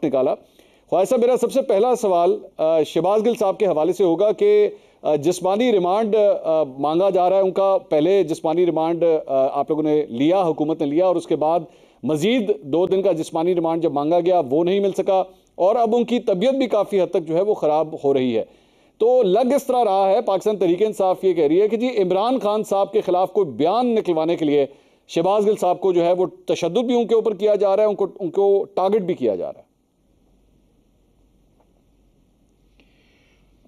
वक्त निकाला ख्वाह साहब मेरा सबसे पहला सवाल शहबाज गिल साहब के हवाले से होगा कि जिसमानी रिमांड मांगा जा रहा है उनका पहले जिसमानी रिमांड आप लोगों ने लिया हुकूमत ने लिया और उसके बाद मज़ीद दो दिन का जिसमानी रिमांड जब मांगा गया वो नहीं मिल सका और अब उनकी तबीयत भी काफ़ी हद तक जो है वो ख़राब हो रही है तो लग इस तरह रहा है पाकिस्तान तरीके इंसाफ ये कह रही है कि जी इमरान खान साहब के ख़िलाफ़ कोई बयान निकलवाने के लिए शहबाज गिल साहब को जो है वो तशद भी उनके ऊपर किया जा रहा है उनको उनको टारगेट भी किया जा रहा है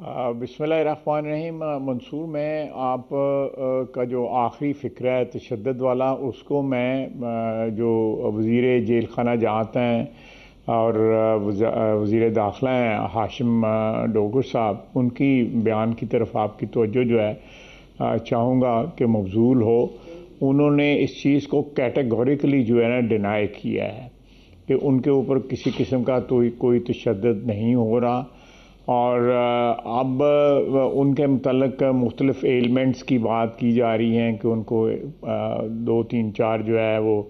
बसमान रहीम मंसूर मैं आप का जो आखिरी फ़िक्र है तशद वाला उसको मैं जो वज़ी जेल खाना जहाँत हैं और वज़ी दाखिला हैं हाशिम डोगर साहब उनकी बयान की तरफ आपकी तोज्जो जो है चाहूँगा कि मफजूल हो उन्होंने इस चीज़ को कैटेगोरिकली जो है ना डिनाई किया है कि उनके ऊपर किसी किस्म का तो कोई तशद नहीं हो रहा और अब उनके मतलब मुख्तलिफ़ एलिमेंट्स की बात की जा रही हैं कि उनको दो तीन चार जो है वो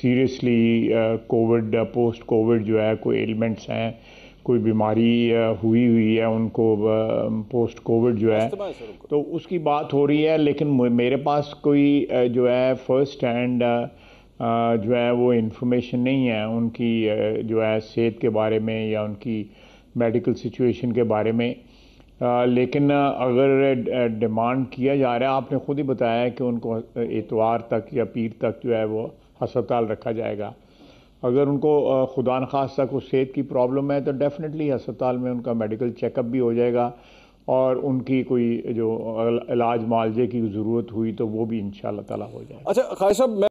सीरियसली कोविड पोस्ट कोविड जो है कोई एलिमेंट्स हैं कोई बीमारी हुई हुई है उनको पोस्ट कोविड जो है तो उसकी बात हो रही है लेकिन मेरे पास कोई जो है फर्स्ट हैंड जो है वो इन्फॉर्मेशन नहीं है उनकी जो है सेहत के बारे में या उनकी मेडिकल सिचुएशन के बारे में आ, लेकिन अगर डिमांड किया जा रहा है आपने ख़ुद ही बताया कि उनको एतवार तक या पीर तक जो है वो अस्पताल रखा जाएगा अगर उनको खुदा तक उस सेहत की प्रॉब्लम है तो डेफ़िनेटली अस्पताल में उनका मेडिकल चेकअप भी हो जाएगा और उनकी कोई जो इलाज मुआवजे की ज़रूरत हुई तो वो भी इन ताला हो जाएगा अच्छा खाई साहब